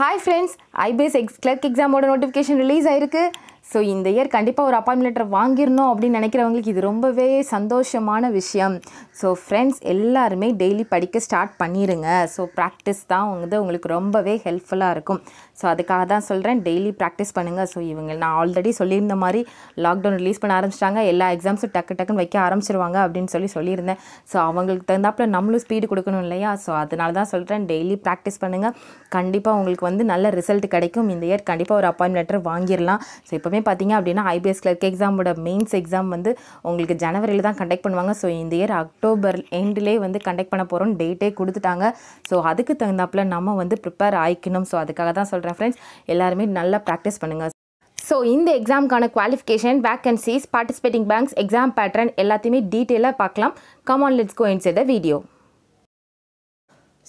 hi friends IBPS எக்ஸ் clerk எக்ஸாமோட notification release ஆயிருக்கு ஸோ இந்த இயர் கண்டிப்பாக ஒரு அப்பாயின்மெண்ட் லெட்டர் வாங்கிடணும் அப்படின்னு நினைக்கிறவங்களுக்கு இது ரொம்பவே சந்தோஷமான விஷயம் ஸோ ஃப்ரெண்ட்ஸ் எல்லாருமே டெய்லி படிக்க ஸ்டார்ட் பண்ணிடுங்க ஸோ ப்ராக்டிஸ் தான் வந்து உங்களுக்கு ரொம்பவே ஹெல்ப்ஃபுல்லாக இருக்கும் ஸோ அதுக்காக தான் சொல்கிறேன் டெய்லி ப்ராக்டிஸ் பண்ணுங்கள் ஸோ இவங்க நான் ஆல்ரெடி சொல்லியிருந்த மாதிரி லாக்டவுன் ரிலீஸ் பண்ண ஆரம்பிச்சிட்டாங்க எல்லா எக்ஸாம்ஸும் டக்கு டக்குன்னு வைக்க ஆரம்பிச்சிருவாங்க அப்படின்னு சொல்லி சொல்லியிருந்தேன் ஸோ அவங்களுக்கு தகுந்தாப்பில் நம்மளும் ஸ்பீடு கொடுக்கணும் இல்லையா ஸோ அதனால தான் சொல்கிறேன் டெய்லி ப்ராக்டிஸ் பண்ணுங்கள் கண்டிப்பாக உங்களுக்கு வந்து நல்ல ரிசல்ட் கிடைக்கும் இந்த இயர் கண்டிப்பாக ஒரு அப்பாயின்மெண்ட் லெட்டர் வாங்கிடலாம் ஸோ இப்போவே பார்த்தீங்க அப்படின்னா ஐபிஎஸ் கிளர்க் எக்ஸாமோட மெயின்ஸ் எக்ஸாம் வந்து உங்களுக்கு ஜனவரியில் தான் கண்டக்ட் பண்ணுவாங்க ஸோ இந்த இயர் அக்டோபர் எண்ட்லேயே வந்து கண்டக்ட் பண்ண போகிறோம் டேட்டே கொடுத்துட்டாங்க ஸோ அதுக்கு தகுந்தாப்பில் நம்ம வந்து ப்ரிப்பேர் ஆகிக்கணும் ஸோ அதுக்காக தான் சொல்கிறேன் ஃப்ரெண்ட்ஸ் எல்லாருமே நல்லா ப்ராக்டிஸ் பண்ணுங்கள் ஸோ இந்த எக்ஸாமுக்கான qualification vacancies participating banks exam pattern எல்லாத்தையுமே டீட்டெயிலாக பார்க்கலாம் கமான் லெட்ஸ் கோயின்ஸ் இன்ஸ் video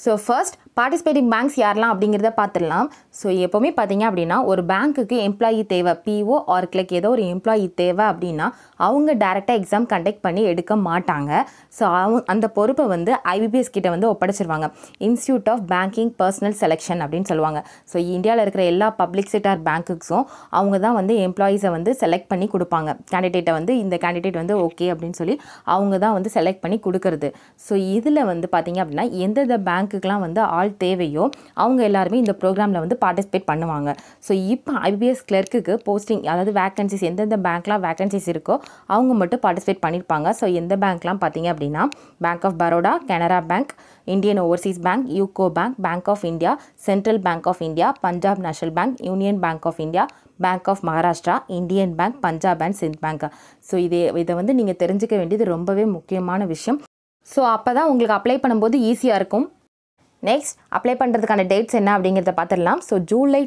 so first participating banks யாரெல்லாம் அப்படிங்கிறத பார்த்துடலாம் ஸோ எப்போவுமே பார்த்தீங்க அப்படின்னா ஒரு பேங்க்குக்கு எம்ப்ளாயி தேவை பிஓ ஆர் கிளக் ஏதோ ஒரு எம்ப்ளாயி தேவை அப்படின்னா அவங்க டேரெக்டாக எக்ஸாம் கண்டக்ட் பண்ணி எடுக்க மாட்டாங்க ஸோ அவங்க அந்த பொறுப்பை வந்து ஐபிபிஎஸ் கிட்ட வந்து ஒப்படைச்சிருவாங்க institute of banking personnel selection அப்படின்னு சொல்லுவாங்க ஸோ இந்தியாவில் இருக்கிற எல்லா பப்ளிக் செக்டார் பேங்க்குக்ஸும் அவங்க தான் வந்து எம்ப்ளாயீஸை வந்து செலக்ட் பண்ணி கொடுப்பாங்க கேண்டிடேட்டை வந்து இந்த கேண்டிடேட் வந்து ஓகே அப்படின்னு சொல்லி அவங்க தான் வந்து செலக்ட் பண்ணி கொடுக்கறது ஸோ இதில் வந்து பார்த்தீங்க அப்படின்னா எந்தெந்த பேங்க் ரேங்க்குக்கெலாம் வந்து ஆள் தேவையோ அவங்க எல்லாருமே இந்த ப்ரோக்ராமில் வந்து பார்ட்டிசிபேட் பண்ணுவாங்க ஸோ இப்போ ஐபிஎஸ் கிளர்க்குக்கு போஸ்டிங் அதாவது வேக்கன்சிஸ் எந்தெந்த பேங்க்லாம் வேக்கன்சிஸ் இருக்கோ அவங்க மட்டும் பார்ட்டிசிபேட் பண்ணியிருப்பாங்க ஸோ எந்த பேங்க்லாம் பார்த்தீங்க அப்படின்னா bank of Baroda Canara bank Indian overseas bank UCO bank bank of India central bank of India Punjab national bank union bank of India bank of Maharashtra Indian bank Punjab and Sindh bank so இதே இதை வந்து நீங்கள் தெரிஞ்சுக்க வேண்டியது ரொம்பவே முக்கியமான விஷயம் ஸோ அப்போ தான் உங்களுக்கு அப்ளை பண்ணும்போது ஈஸியாக இருக்கும் நெக்ஸ்ட் அப்ளை பண்ணுறதுக்கான டேட்ஸ் என்ன அப்படிங்கிறத பார்த்துடலாம் ஸோ ஜூலை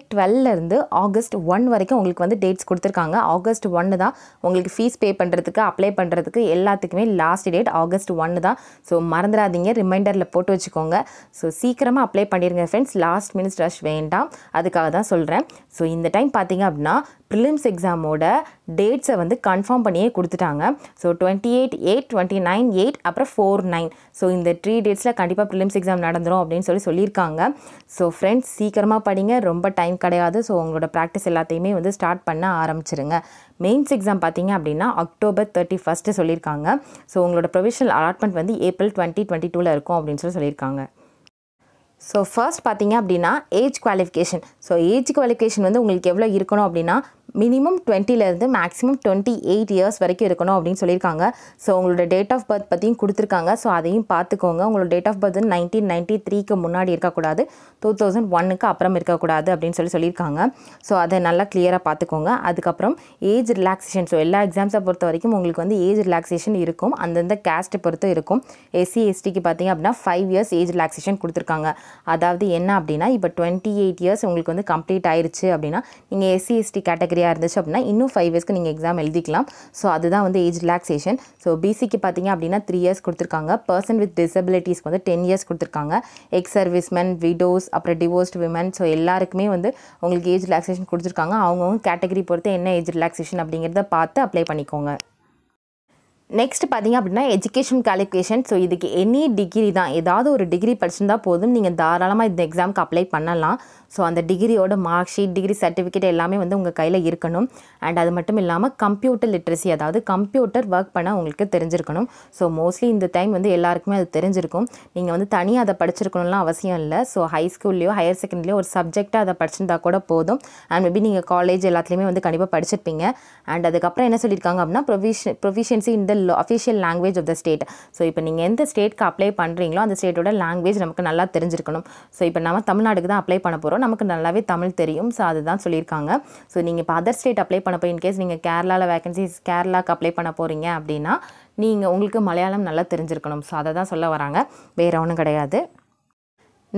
இருந்து ஆகஸ்ட் ஒன் வரைக்கும் உங்களுக்கு வந்து டேட்ஸ் கொடுத்துருக்காங்க ஆகஸ்ட் ஒன்று தான் உங்களுக்கு ஃபீஸ் பே பண்ணுறதுக்கு அப்ளை பண்ணுறதுக்கு எல்லாத்துக்குமே லாஸ்ட் டேட் ஆகஸ்ட் ஒன்று தான் ஸோ மறந்துடாதீங்க ரிமைண்டரில் போட்டு வச்சுக்கோங்க ஸோ சீக்கிரமாக அப்ளை பண்ணிடுங்க ஃப்ரெண்ட்ஸ் லாஸ்ட் மினிட்ஸ் ரஷ் வேண்டாம் அதுக்காக தான் சொல்கிறேன் ஸோ இந்த டைம் பார்த்திங்க அப்படின்னா ப்ரிலிம்ஸ் எக்ஸாமோட டேட்ஸை வந்து கன்ஃபார்ம் பண்ணியே கொடுத்துட்டாங்க so twenty eight eight twenty nine eight அப்புறம் ஃபோர் நைன் ஸோ இந்த த்ரீ டேட்ஸில் கண்டிப்பாக ப்ரிலிம்ஸ் எக்ஸாம் நடந்துடும் அப்படின்னு அப்படின்னு சொல்லி சொல்லியிருக்காங்க ஸோ ஃப்ரெண்ட்ஸ் சீக்கிரமாக படிங்க ரொம்ப டைம் கிடையாது ஸோ உங்களோட ப்ராக்டிஸ் எல்லாத்தையுமே வந்து ஸ்டார்ட் பண்ண ஆரம்பிச்சிருங்க மெயின்ஸ் எக்ஸாம் பார்த்தீங்க அப்படின்னா அக்டோபர் தேர்ட்டி ஃபஸ்ட்டு சொல்லியிருக்காங்க ஸோ உங்களோட ப்ரொவிஷனல் அலாட்மெண்ட் வந்து ஏப்ரல் டுவெண்ட்டி டுவெண்ட்டி டூவில் இருக்கும் அப்படின்னு சொல்லி சொல்லியிருக்காங்க ஸோ ஃபர்ஸ்ட் பார்த்தீங்க அப்படின்னா age qualification so age qualification வந்து உங்களுக்கு எவ்வளோ இருக்கணும் அப்படின்னா மினிமம் டுவெண்ட்டிலேருந்து மேக்ஸிமம் டுவெண்ட்டி எயிட் இயர்ஸ் வரைக்கும் இருக்கணும் அப்படின்னு சொல்லியிருக்காங்க ஸோ உங்களோட டேட் ஆஃப் பர்த் பற்றியும் கொடுத்துருக்காங்க ஸோ அதையும் பார்த்துக்கோங்க உங்களோட date of birth nineteen ninety த்ரீக்கு முன்னாடி இருக்கக்கூடாது டூ தௌசண்ட் ஒன்னுக்கு அப்புறம் இருக்கக்கூடாது அப்படின்னு சொல்லி சொல்லியிருக்காங்க ஸோ அதை நல்லா கிளியராக பார்த்துக்கோங்க அதுக்கப்புறம் ஏஜ் ரிலாக்ஸேஷன் ஸோ எல்லா எக்ஸாம்ஸை பொறுத்த வரைக்கும் உங்களுக்கு வந்து ஏஜ் ரிலாக்ஸேஷன் இருக்கும் அந்தந்த கேஸ்ட்டை பொறுத்து இருக்கும் எஸ்சி எஸ்டிக்கு பார்த்தீங்க அப்படின்னா ஃபைவ் இயர்ஸ் ஏஜ் ரிலாக்ஸேஷன் கொடுத்துருக்காங்க அதாவது என்ன அப்படின்னா இப்போ டுவெண்ட்டி எயிட் இயர்ஸ் உங்களுக்கு வந்து கம்ப்ளீட் ஆயிடுச்சு அப்படின்னா நீங்கள் எஸ்சி எஸ்டி கேட்டகரி ஐடியா இருந்துச்சு அப்படின்னா இன்னும் ஃபைவ் இயர்ஸ்க்கு நீங்கள் எக்ஸாம் எழுதிக்கலாம் ஸோ அதுதான் வந்து ஏஜ் ரிலாக்ஸேஷன் ஸோ பிசிக்கு பார்த்தீங்க அப்படின்னா த்ரீ இயர்ஸ் கொடுத்துருக்காங்க பர்சன் வித் டிசபிலிட்டிஸ்க்கு வந்து டென் இயர்ஸ் கொடுத்துருக்காங்க எக்ஸ் சர்வீஸ்மென் விடோஸ் அப்புறம் டிவோர்ஸ்ட் விமன் ஸோ எல்லாருக்குமே வந்து உங்களுக்கு ஏஜ் ரிலாக்ஸேஷன் கொடுத்துருக்காங்க அவங்கவுங்க கேட்டகரி பொறுத்து என்ன ஏஜ் ரிலாக்ஸேஷன் அப்படிங்கிறத பார்த்து அப்ளை பண்ணிக்கோங்க நெக்ஸ்ட் பார்த்திங்க அப்படின்னா எஜுகேஷன் குவாலிஃபிகேஷன் ஸோ இதுக்கு எனி டிகிரி தான் ஏதாவது ஒரு டிகிரி படிச்சிருந்தால் போதும் நீங்கள் தாராளமாக இந்த எக்ஸாமுக்கு அப்ளை பண்ணலாம் ஸோ அந்த டிகிரியோட மார்க் ஷீட் டிகிரி சர்டிஃபிகேட் எல்லாமே வந்து உங்கள் கையில் இருக்கணும் அண்ட் அது மட்டும் இல்லாமல் கம்ப்யூட்டர் லிட்ரஸி அதாவது கம்ப்யூட்டர் ஒர்க் பண்ண உங்களுக்கு தெரிஞ்சிருக்கணும் ஸோ மோஸ்ட்லி இந்த டைம் வந்து எல்லாருக்குமே அது தெரிஞ்சிருக்கும் நீங்கள் வந்து தனியாக அதை படிச்சிருக்கணும்லாம் அவசியம் இல்லை ஸோ ஹை ஸ்கூல்லையோ ஹையர் செகண்ட்லேயோ ஒரு சப்ஜெக்டாக அதை படிச்சிருந்தா கூட போதும் அண்ட் மேபி நீங்கள் காலேஜ் எல்லாத்துலேயுமே வந்து கண்டிப்பாக படிச்சிருப்பீங்க அண்ட் அதுக்கப்புறம் என்ன சொல்லியிருக்காங்க அப்படின்னா ப்ரொஃபிஷன் ப்ரொஃபிஷியன்சி இந்த official language of the state so இப்போ நீங்கள் எந்த ஸ்டேட்க்கு அப்ளை பண்ணுறீங்களோ அந்த ஸ்டேட்டோட லாங்குவேஜ் நமக்கு நல்லா தெரிஞ்சிருக்கணும் ஸோ இப்போ நம்ம தமிழ்நாடுக்கு தான் அப்ளை பண்ண போகிறோம் நமக்கு நல்லாவே தமிழ் தெரியும் ஸோ அதுதான் சொல்லியிருக்காங்க ஸோ நீங்கள் இப்போ அதர் ஸ்டேட் அப்ளை பண்ண போய் இன்கேஸ் நீங்கள் கேரளாவில் வேகன்சிஸ் கேரளாவுக்கு அப்ளை பண்ண போகிறீங்க அப்படின்னா நீங்கள் உங்களுக்கு மலையாளம் நல்லா தெரிஞ்சிருக்கணும் ஸோ அதை தான் சொல்ல வராங்க வேறு ஒன்றும் கிடையாது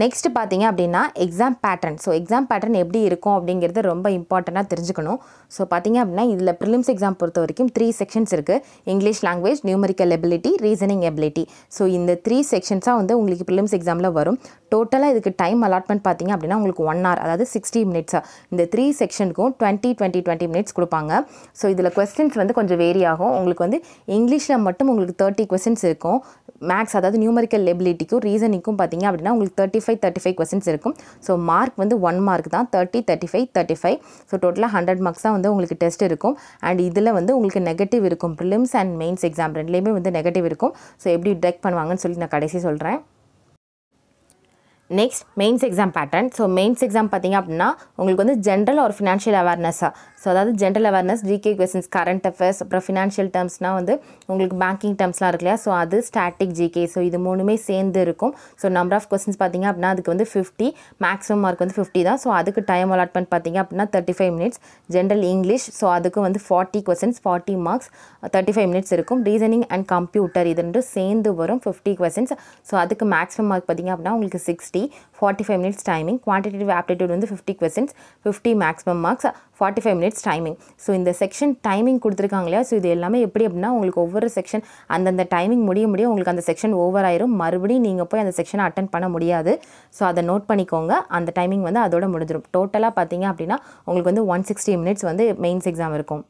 நெக்ஸ்ட் பார்த்தீங்க அப்படின்னா exam pattern so exam pattern எப்படி இருக்கும் அப்படிங்கிறது ரொம்ப இம்பார்ட்டண்ட்டாக தெரிஞ்சுக்கணும் ஸோ பார்த்தீங்க அப்படின்னா இதில் ப்ரிலிம்ஸ் எக்ஸாம் பொறுத்த வரைக்கும் த்ரீ செக்ஷன்ஸ் இருக்குது English language numerical ability reasoning ability so இந்த த்ரீ செக்ஷன்ஸாக வந்து உங்களுக்கு ப்ரிலிம்ஸ் எக்ஸாமில் வரும் டோட்டலாக இதுக்கு டைம் அலாட்மெண்ட் பார்த்தீங்க அப்படின்னா உங்களுக்கு ஒன் ஹவர் அதாவது சிக்ஸ்டி மினிட்ஸாக இந்த த்ரீ செக்ஷனுக்கும் டுவெண்ட்டி டுவெண்ட்டி டுவெண்ட்டி மினிட்ஸ் கொடுப்பாங்க ஸோ இதில் கொஸ்டின்ஸ் வந்து கொஞ்சம் வேரி ஆகும் உங்களுக்கு வந்து இங்கிலீஷில் மட்டும் உங்களுக்கு தேர்ட்டி கொஸ்டின்ஸ் இருக்கும் மேக்ஸ் அதாவது நியூமரிக்கல் எபிலிட்டிக்கும் ரீசனிங்க்கும் பார்த்தீங்க அப்படின்னா உங்களுக்கு thirty five thirty five questions இருக்கும் ஸோ மார்க் வந்து ஒன் மார்க் தான் thirty thirty five thirty five so டோட்டலாக ஹண்ட்ரட் மார்க்ஸ் தான் வந்து உங்களுக்கு டெஸ்ட் இருக்கும் அண்ட் இதில் வந்து உங்களுக்கு நெகட்டிவ் இருக்கும் ப்ரிலிம்ஸ் அண்ட் மெயின்ஸ் எக்ஸாம் ரெண்டுலேயுமே வந்து நெகட்டிவ் இருக்கும் ஸோ எப்படி டெக் பண்ணுவாங்கன்னு சொல்லி நான் கடைசி சொல்கிறேன் next mains exam pattern so mains exam பார்த்தீங்க அப்படின்னா உங்களுக்கு வந்து ஜென்ரல் ஒரு ஃபினான்ஷியல் அவேர்னஸாக ஸோ அதாவது general awareness GK questions current affairs அப்புறம் ஃபினான்ஷியல் டேர்ம்ஸ்னால் வந்து உங்களுக்கு பேங்கிங் டேர்ம்ஸ்லாம் இருக்கு இல்லையா ஸோ அது ஸ்டாட்டிக் ஜிகே ஸோ இது மூணுமே சேர்ந்து இருக்கும் ஸோ நம்பர் ஆஃப் கொஸ்டின்ஸ் பார்த்திங்க அப்படின்னா அதுக்கு வந்து ஃபிஃப்டி மேக்ஸிமம் மார்க் வந்து ஃபிஃப்டி தான் ஸோ அதுக்கு டைம் அலாட்மெண்ட் பார்த்திங்க அப்படின்னா thirty five minutes general English so அதுக்கு வந்து forty questions forty marks thirty five minutes இருக்கும் ரீசனிங் அண்ட் கம்ப்யூட்டர் இது ரெண்டும் சேர்ந்து வரும் ஃபிஃப்டி கொஸ்டின்ஸ் ஸோ அதுக்கு மேக்ஸிமம் மார்க் பார்த்திங்க அப்படின்னா உங்களுக்கு sixty forty five minutes timing quantitative aptitude வந்து fifty questions fifty maximum marks forty five minutes timing so இந்த செக்ஷன் டைமிங் கொடுத்துருக்காங்க இல்லையா ஸோ இது எல்லாமே எப்படி அப்படின்னா உங்களுக்கு ஒவ்வொரு செக்ஷன் அந்தந்த டைமிங் முடிய முடியும் உங்களுக்கு அந்த செக்ஷன் ஓவர் ஆயிரும் மறுபடியும் நீங்கள் போய் அந்த செக்ஷனை அட்டன் பண்ண முடியாது ஸோ அதை நோட் பண்ணிக்கோங்க அந்த டைமிங் வந்து அதோட முடிஞ்சிடும் டோட்டலாக பார்த்தீங்க அப்படின்னா உங்களுக்கு வந்து ஒன் சிக்ஸ்டி மினிட்ஸ் வந்து மெயின்ஸ் எக்ஸாம் இருக்கும்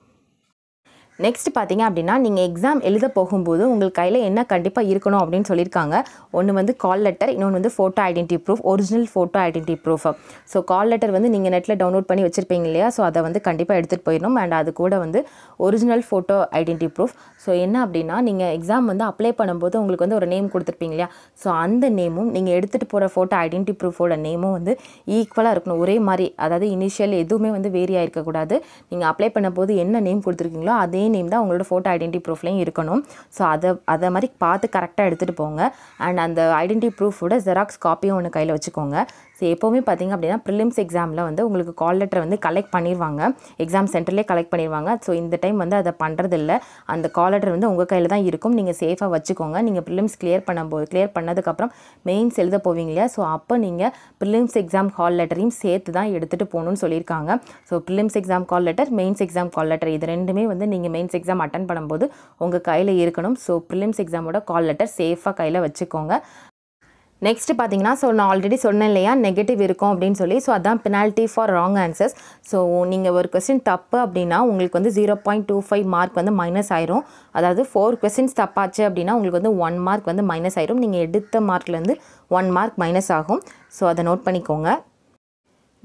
நெக்ஸ்ட் பார்த்தீங்க அப்படின்னா நீங்கள் எக்ஸாம் எழுத போகும்போது உங்கள் கையில் என்ன கண்டிப்பாக இருக்கணும் அப்படின்னு சொல்லியிருக்காங்க ஒன்று வந்து கால் லெட்டர் இன்னொன்று வந்து photo identity proof original photo identity proof so call letter வந்து நீங்கள் நெட்டில் டவுன்லோட் பண்ணி வச்சுருப்பீங்க இல்லையா ஸோ அதை வந்து கண்டிப்பாக எடுத்துகிட்டு போயிடணும் அண்ட் அது கூட வந்து original photo identity proof so என்ன அப்படின்னா நீங்கள் எக்ஸாம் வந்து அப்ளை பண்ணும்போது உங்களுக்கு வந்து ஒரு நேம் கொடுத்துருப்பீங்க இல்லையா ஸோ அந்த நேமும் நீங்கள் எடுத்துகிட்டு போகிற ஃபோட்டோ ஐடென்டி ப்ரூஃபோட நேமும் வந்து ஈக்குவலாக இருக்கணும் ஒரே மாதிரி அதாவது இனிஷியல் எதுவுமே வந்து வேரி இருக்கக்கூடாது நீங்கள் அப்ளை பண்ணும்போது என்ன நேம் கொடுத்துருக்கீங்களோ அதே நேம் தான் உங்களோட ஃபோட்டோ ஐடென்டி ப்ரூஃப்லேயும் இருக்கணும் ஸோ அதை அதை மாதிரி பார்த்து கரெக்டாக எடுத்துகிட்டு போங்க அண்ட் அந்த ஐடென்டி ப்ரூஃபோட ஜெராக்ஸ் காப்பியும் ஒன்று கையில் வச்சுக்கோங்க ஸோ எப்போவுமே பார்த்திங்க அப்படின்னா ப்ரிலிம்ஸ் எக்ஸாமில் வந்து உங்களுக்கு கால் லெட்டர் வந்து கலெக்ட் பண்ணிடுவாங்க எக்ஸாம் சென்டர்லேயே கலெக்ட் பண்ணிடுவாங்க ஸோ இந்த டைம் வந்து அதை பண்ணுறதில்ல அந்த கால் லெட்டர் வந்து உங்கள் கையில் தான் இருக்கும் நீங்கள் சேஃபாக வச்சுக்கோங்க நீங்கள் ப்ரிலிம்ஸ் கிளியர் பண்ணும்போது கிளியர் பண்ணதுக்கப்புறம் மெயின்ஸ் எழுத போவீங்க இல்லையா ஸோ அப்போ நீங்கள் ப்ரிலிம்ஸ் எக்ஸாம் கால் லெட்டரையும் சேர்த்து தான் எடுத்துகிட்டு போகணும்னு சொல்லியிருக்காங்க so prelims exam call letter mains exam call letter இது ரெண்டுமே வந்து நீங்கள் மெயின்ஸ் எக்ஸாம் அட்டன் பண்ணும்போது உங்கள் கையில் இருக்கணும் ஸோ ப்ரிலிம்ஸ் எக்ஸாமோட கால் லெட்டர் சேஃபாக கையில் வச்சுக்கோங்க நெக்ஸ்ட்டு பார்த்தீங்கன்னா ஸோ நான் ஆல்ரெடி சொன்னேன் இல்லையா நெகட்டிவ் இருக்கும் அப்படின்னு சொல்லி ஸோ அதான் penalty for wrong answers so நீங்கள் ஒரு கொஸ்டின் தப்பு அப்படின்னா உங்களுக்கு வந்து zero point two five mark வந்து மைனஸ் ஆயிரும் அதாவது ஃபோர் கொஸ்டின்ஸ் தப்பாச்சு அப்படின்னா உங்களுக்கு வந்து ஒன் மார்க் வந்து மைனஸ் ஆயிரும் நீங்கள் எடுத்த மார்க்லேருந்து ஒன் மார்க் மைனஸ் ஆகும் ஸோ அதை நோட் பண்ணிக்கோங்க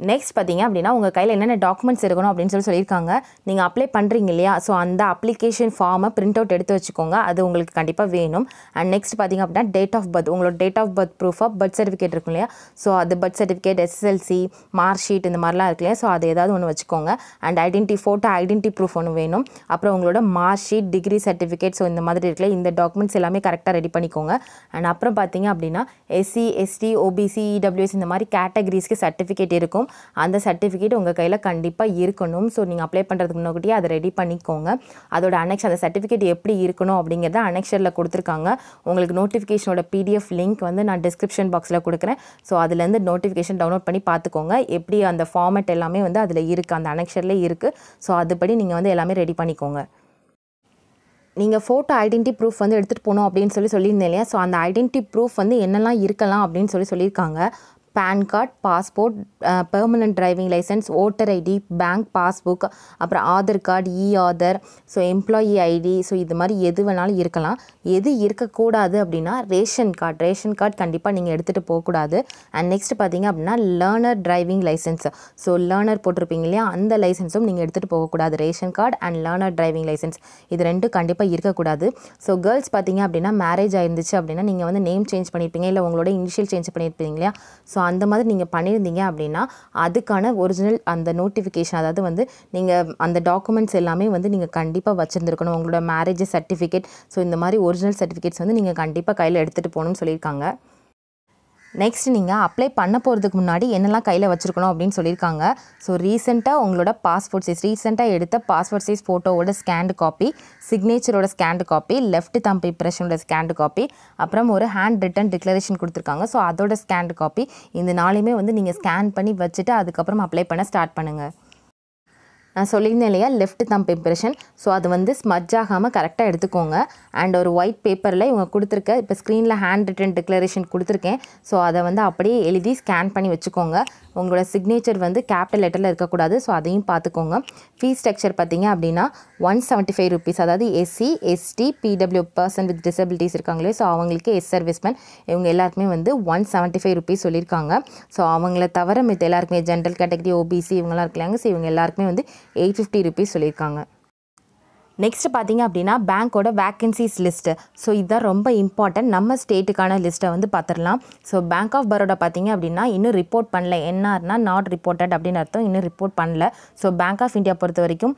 நெக்ஸ்ட் பார்த்தீங்க அப்படின்னா உங்கள் கையில் என்னென்ன டாக்குமெண்ட்ஸ் இருக்கணும் அப்படின்னு சொல்லி சொல்லியிருக்காங்க நீங்கள் அப்ளை பண்ணுறீங்க இல்லையா ஸோ அந்த அப்ளிகேஷன் ஃபார்மை பிரிண்ட் அவுட் எடுத்து வச்சுக்கோங்க அது உங்களுக்கு கண்டிப்பாக வேணும் அண்ட் நெக்ஸ்ட் பார்த்தீங்க அப்படின்னா டேட் ஆஃப் பர்த் உங்களோட டேட் ஆஃப் பர்த் ப்ரூஃபாக பர்த் சர்டிஃபிகேட் இருக்கும் இல்லையா ஸோ அது birth certificate SSLC mark sheet இந்த மாதிரிலாம் இருக்கு இல்லையா ஸோ அது ஏதாவது ஒன்று வச்சுக்கோங்க and identity photo identity proof ஒன்று வேணும் அப்புறம் உங்களோட mark sheet degree certificate so இந்த மாதிரி இருக்குல்ல இந்த டாக்குமெண்ட்ஸ் எல்லாமே கரெக்டாக ரெடி பண்ணிக்கோங்க அண்ட் அப்புறம் பார்த்தீங்க அப்படின்னா எஸ்சி எஸ்டி ஓபிசி இடபிள்யூஎஸ் இந்த மாதிரி கேட்டகரிஸ்க்கு சர்டிஃபிகேட் இருக்கும் அந்த சர்டிஃபிகேட் உங்கள் கையில் கண்டிப்பாக இருக்கணும் ஸோ நீங்கள் அப்ளை பண்ணுறதுக்கு முன்னாடியே அதை ரெடி பண்ணிக்கோங்க அதோட அனெக்ஷ் அந்த சர்டிஃபிகேட் எப்படி இருக்கணும் அப்படிங்கிறத அனெக்ஷரில் கொடுத்துருக்காங்க உங்களுக்கு நோட்டிஃபிகேஷனோட பிடிஎஃப் லிங்க் வந்து நான் டிஸ்கிரிப்ஷன் பாக்ஸில் கொடுக்குறேன் ஸோ அதுலேருந்து நோட்டிஃபிகேஷன் டவுன்லோட் பண்ணி பார்த்துக்கோங்க எப்படி அந்த ஃபார்மேட் எல்லாமே வந்து அதில் இருக்குது அந்த அனெக்ஷரில் இருக்குது ஸோ அதுபடி நீங்கள் வந்து எல்லாமே ரெடி பண்ணிக்கோங்க நீங்கள் ஃபோட்டோ ஐடென்டி ப்ரூஃப் வந்து எடுத்துகிட்டு போகணும் அப்படின்னு சொல்லி சொல்லியிருந்தேன் இல்லையா ஸோ அந்த ஐடென்டி ப்ரூஃப் வந்து என்னெல்லாம் இருக்கலாம் அப்படின்னு சொல்லி சொல்லியிருக்காங்க PAN card passport permanent driving licence voter ID bank passbook அப்புறம் Aadhaar card e Aadhaar so employee ID so இது மாதிரி எது வேணாலும் இருக்கலாம் எது இருக்கக்கூடாது அப்படின்னா ரேஷன் கார்டு ரேஷன் கார்டு கண்டிப்பாக நீங்கள் எடுத்துகிட்டு போகக்கூடாது அண்ட் நெக்ஸ்ட் பார்த்தீங்க அப்படின்னா learner driving licence so learner போட்டிருப்பீங்க இல்லையா அந்த லைசன்ஸும் நீங்கள் எடுத்துகிட்டு போகக்கூடாது ration card and learner driving licence இது ரெண்டும் கண்டிப்பாக இருக்கக்கூடாது ஸோ கேர்ள்ஸ் பார்த்தீங்க அப்படின்னா மேரேஜ் ஆயிருந்துச்சு அப்படின்னா நீங்கள் வந்து நேம் சேஞ்ச் பண்ணியிருப்பீங்க இல்லை உங்களோட இனிஷியல் சேஞ்ச் பண்ணியிருப்பீங்க இல்லையா ஸோ அந்த மாதிரி நீங்கள் பண்ணியிருந்தீங்க அப்படின்னா அதுக்கான ஒரிஜினல் அந்த நோட்டிஃபிகேஷன் அதாவது வந்து நீங்கள் அந்த டாக்குமெண்ட்ஸ் எல்லாமே வந்து நீங்கள் கண்டிப்பாக வச்சுருந்துருக்கணும் உங்களோட மேரேஜ் சர்டிஃபிகேட் ஸோ இந்த மாதிரி ஒரிஜினல் சர்டிஃபிகேட்ஸ் வந்து நீங்கள் கண்டிப்பாக கையில் எடுத்துகிட்டு போகணும்னு சொல்லியிருக்காங்க நெக்ஸ்ட் நீங்கள் அப்ளை பண்ண போகிறதுக்கு முன்னாடி என்னெல்லாம் கையில் வச்சுருக்கணும் அப்படின்னு சொல்லியிருக்காங்க ஸோ ரீசெண்டாக உங்களோட பாஸ்போர்ட் சைஸ் ரீசெண்டாக எடுத்த பாஸ்போர்ட் சைஸ் ஃபோட்டோவோட ஸ்கேண்டு காப்பி சிக்னேச்சரோட ஸ்கேண்டு காப்பி லெஃப்ட் தம் இம்ப்ரெஷனோட ஸ்கேண்டு காப்பி அப்புறம் ஒரு ஹேண்ட் ரிட்டன் டிக்ளரேஷன் கொடுத்துருக்காங்க ஸோ அதோட ஸ்கேண்டு காப்பி இந்த நாளையுமே வந்து நீங்கள் ஸ்கேன் பண்ணி வச்சுட்டு அதுக்கப்புறம் அப்ளை பண்ண ஸ்டார்ட் பண்ணுங்கள் நான் சொல்லியிருந்தேன் இல்லையா லெஃப்ட் தம்ப் இம்ப்ரெஷன் ஸோ அது வந்து ஸ்மஜ் ஆகாமல் கரெக்டாக எடுத்துக்கோங்க அண்ட் ஒரு ஒயிட் பேப்பரில் இவங்க கொடுத்துருக்க இப்போ ஸ்க்ரீனில் ஹேண்ட் ரிட்டன் டிக்ளரேஷன் கொடுத்துருக்கேன் ஸோ அதை வந்து அப்படியே எழுதி ஸ்கேன் பண்ணி வச்சுக்கோங்க உங்களோட சிக்னேச்சர் வந்து கேபிட்டல் லெட்டரில் இருக்கக்கூடாது ஸோ அதையும் பார்த்துக்கோங்க ஃபீஸ் ஸ்ட்ரக்சர் பார்த்திங்க அப்படின்னா ஒன் செவன்ட்டி ஃபைவ் ருபீஸ் அதாவது SC ST PWD person with disabilities இருக்காங்களே ஸோ அவங்களுக்கு எஸ் சர்வீஸ்மேன் இவங்க எல்லாருக்குமே வந்து ஒன் செவன்ட்டி ஃபைவ் ருபீஸ் சொல்லியிருக்காங்க ஸோ அவங்கள தவிர மித்த எல்லாருக்குமே ஜென்ரல் கேட்டகரி ஓபிசி இவங்களாம் இருக்கலாங்க ஸோ இவங்க எல்லாருக்குமே வந்து எயிட் ஃபிஃப்டி ருபீஸ் சொல்லியிருக்காங்க நெக்ஸ்ட் பார்த்தீங்க அப்படின்னா பேங்க்கோட வேக்கன்சிஸ் லிஸ்ட்டு ஸோ இதுதான் ரொம்ப இம்பார்ட்டன்ட் நம்ம ஸ்டேட்டுக்கான லிஸ்ட்டை வந்து பார்த்துடலாம் ஸோ பேங்க் ஆஃப் பரோடா பார்த்தீங்க அப்படின்னா இன்னும் ரிப்போர்ட் பண்ணல என்ஆர்னா நாட் ரிப்போர்ட்டட் அப்படின்னு அர்த்தம் இன்னும் ரிப்போர்ட் பண்ணல ஸோ பேங்க் ஆஃப் இந்தியா பொறுத்த வரைக்கும்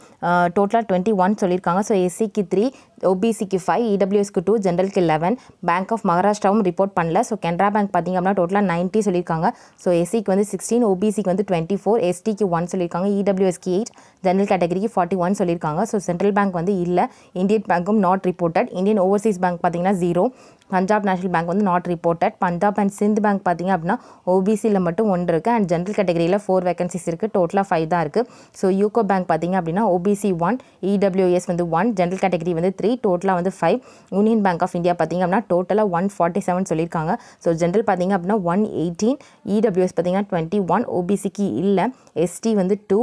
டோட்டலாக டுவெண்ட்டி ஒன் சொல்லியிருக்காங்க ஸோ எஸ்சிக்கு த்ரீ ஓபிசிக்கு ஃபைவ் இடபிள்யூஎஸ்க்கு டூ ஜென்ரலுக்கு லெவன் பேங்க் ஆஃப் மகாராஷ்டிராவும் ரிப்போர்ட் பண்ணல ஸோ கனரா பேங்க் பார்த்திங்க அப்படின்னா டோட்டலாக நைன்ட்டி சொல்லியிருக்காங்க ஸோ எஸ்சிக்கு e வந்து சிக்ஸ்டீன் ஓபிசிக்கு வந்து டுவெண்ட்டி ஃபோர் எஸ்டிக்கு ஒன் சொல்லியிருக்காங்க இடபிள்யூஎஸ்க்கு எயிட் ஜென்ரல் கேட்டகரிக்கு ஃபார்ட்டி ஒன் சொல்லியிருக்காங்க ஸோ சென்ட்ரல் பேங்க் வந்து இல்லை இந்தியன் பேங்க்கும் not reported Indian overseas bank பார்த்திங்கன்னா ஜீரோ பஞ்சாப் நேஷனல் பேங்க் வந்து not reported Punjab and Sindh bank பார்த்திங்க அப்படின்னா ஓபிசியில் மட்டும் ஒன்று இருக்குது அண்ட் ஜென்ரல் கேட்டகரியில் ஃபோர் வேகன்சிஸ் இருக்குது டோட்டலாக ஃபைவ் தான் இருக்குது ஸோ யூகோ பேங்க் பார்த்திங்க அப்படின்னா ஓபிசி ஒன் இடபிள்யூஎஸ் வந்து ஒன் ஜென்ரல் கேட்டகரி வந்து த்ரீ டோட்டலாக வந்து five union bank of India பார்த்திங்க அப்படின்னா டோட்டலாக ஒன் ஃபார்ட்டி செவன் சொல்லியிருக்காங்க ஸோ ஜென்ரல் பார்த்திங்க அப்படின்னா ஒன் எயிட்டீன் இடபிள்யூஎஸ் e பார்த்திங்கன்னா டுவெண்ட்டி ஒன் ஓபிசிக்கு இல்லை எஸ்டி வந்து டூ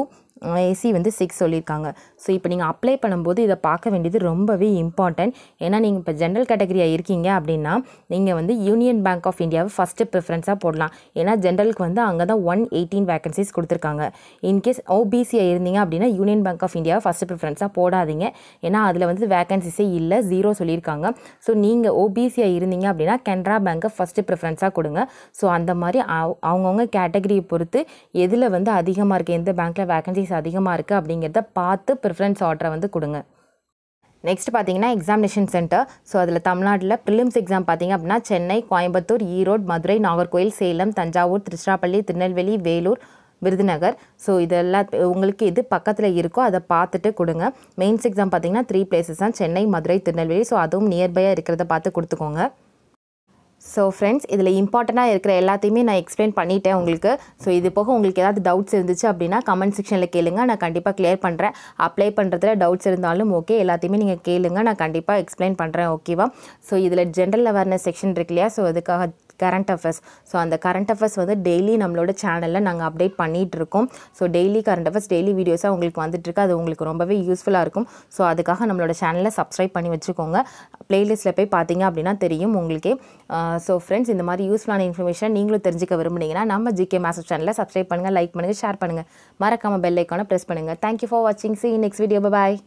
ஏசி வந்து சிக்ஸ் சொல்லியிருக்காங்க ஸோ இப்போ நீங்கள் அப்ளை பண்ணும்போது இதை பார்க்க வேண்டியது ரொம்பவே இம்பார்ட்டன்ட் ஏன்னா நீங்கள் இப்போ ஜென்ரல் கேட்டகரியாக இருக்கீங்க அப்படின்னா நீங்கள் வந்து யூனியன் பேங்க் ஆஃப் இந்தியாவை ஃபஸ்ட்டு ப்ரிஃபரன்ஸாக போடலாம் ஏன்னா ஜென்ரலுக்கு வந்து அங்கே தான் ஒன் எயிட்டீன் வேகன்சிஸ் கொடுத்துருக்காங்க இன்கேஸ் ஓபிசியாக இருந்தீங்க அப்படின்னா யூனியன் பேங்க் ஆஃப் இந்தியாவை ஃபஸ்ட்டு ப்ரிஃபரன்ஸாக போடாதீங்க ஏன்னா அதில் வந்து வேகன்சிஸே இல்லை ஜீரோ சொல்லியிருக்காங்க ஸோ நீங்கள் ஓபிசியாக இருந்தீங்க அப்படின்னா கனரா பேங்க்கை ஃபஸ்ட்டு ப்ரிஃபரன்ஸாக கொடுங்க ஸோ அந்த மாதிரி அவங்கவுங்க கேட்டகரியை பொறுத்து எதில் வந்து அதிகமாக இருக்குது எந்த பேங்க்கில் வேகன்சிஸ் வேக்கன்சிஸ் அதிகமாக இருக்குது அப்படிங்கிறத பார்த்து ப்ரிஃபரன்ஸ் ஆர்டரை வந்து கொடுங்க நெக்ஸ்ட் பார்த்தீங்கன்னா எக்ஸாமினேஷன் சென்டர் ஸோ அதில் தமிழ்நாட்டில் ப்ரிலிம்ஸ் எக்ஸாம் பார்த்திங்க அப்படின்னா சென்னை கோயம்புத்தூர் ஈரோடு மதுரை நாகர்கோயில் சேலம் தஞ்சாவூர் திருச்சிராப்பள்ளி திருநெல்வேலி வேலூர் விருதுநகர் ஸோ இதெல்லாம் உங்களுக்கு எது பக்கத்தில் இருக்கோ அதை பார்த்துட்டு கொடுங்க மெயின்ஸ் எக்ஸாம் பார்த்திங்கன்னா த்ரீ பிளேசஸ் தான் சென்னை மதுரை திருநெல்வேலி ஸோ அதுவும் நியர்பையாக இருக்கிறத பார்த்து கொடுத்துக்கோங்க ஸோ ஃப்ரெண்ட்ஸ் இதில் இம்பார்ட்டண்ட்டாக இருக்கிற எல்லாத்தையுமே நான் எக்ஸ்பிளைன் பண்ணிட்டேன் உங்களுக்கு ஸோ இது போக உங்களுக்கு ஏதாவது டவுட்ஸ் இருந்துச்சு அப்படின்னா கமெண்ட் செக்ஷனில் கேளுங்க நான் கண்டிப்பாக கிளியர் பண்ணுறேன் அப்ளை பண்ணுறதுல டவுட்ஸ் இருந்தாலும் ஓகே எல்லாத்தையுமே நீங்கள் கேளுங்க நான் கண்டிப்பாக எக்ஸ்பிளைன் பண்ணுறேன் ஓகேவா ஸோ இதில் ஜென்ரல் அவேர்னஸ் செக்ஷன் இருக்கு இல்லையா ஸோ அதுக்காக கரண்ட் அஃபேர்ஸ் ஸோ அந்த கரண்ட் அஃபேர்ஸ் வந்து டெய்லி நம்மளோட சேனலில் நாங்கள் அப்டேட் இருக்கோம் so daily current affairs daily வீடியோஸாக உங்களுக்கு வந்துட்டுருக்கு அது உங்களுக்கு ரொம்பவே யூஸ்ஃபுல்லாக இருக்கும் ஸோ அதுக்காக நம்மளோட சேனலை சப்ஸ்கிரைப் பண்ணி வச்சுக்கோங்க ப்ளேலிஸ்ட்டில் போய் பார்த்தீங்க அப்படின்னா தெரியும் உங்களுக்கே ஸோ ஃப்ரெண்ட்ஸ் இந்த மாதிரி யூஸ்ஃபுல்லான இன்ஃபர்மேஷன் நீங்களும் தெரிஞ்சுக்க விரும்புனீங்கன்னா நம்ம ஜிகே மேசப் சேனலில் சப்ஸ்கிரைப் பண்ணுங்கள் லைக் பண்ணுங்கள் ஷேர் பண்ணுங்கள் மறக்காமல் பெல் ஐக்கானை ப்ரெஸ் பண்ணுங்கள் தேங்க்யூ ஃபார் வாட்சிங் சி நெக்ஸ்ட் வீடியோ பாய்